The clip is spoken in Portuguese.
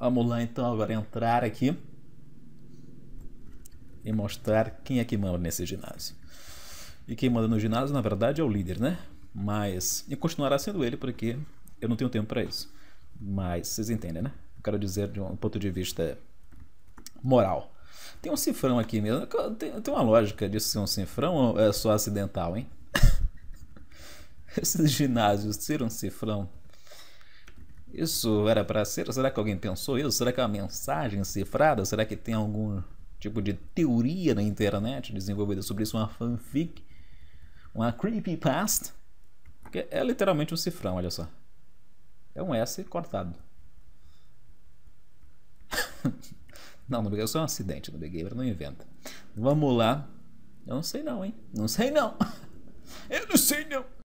Vamos lá então agora entrar aqui e mostrar quem é que manda nesse ginásio. E quem manda no ginásio, na verdade, é o líder, né? Mas. E continuará sendo ele, porque eu não tenho tempo para isso. Mas vocês entendem, né? Eu quero dizer de um ponto de vista moral. Tem um cifrão aqui mesmo. Tem, tem uma lógica disso ser um cifrão ou é só acidental, hein? Esses ginásios ser um cifrão isso era para ser? Será que alguém pensou isso? Será que é uma mensagem cifrada? Será que tem algum tipo de teoria na internet desenvolvida sobre isso? Uma fanfic? Uma creepypasta? Porque é literalmente um cifrão, olha só. É um S cortado. não, não Big só é um acidente. No Big Gamer não inventa. Vamos lá. Eu não sei não, hein? Não sei não. Eu não sei não.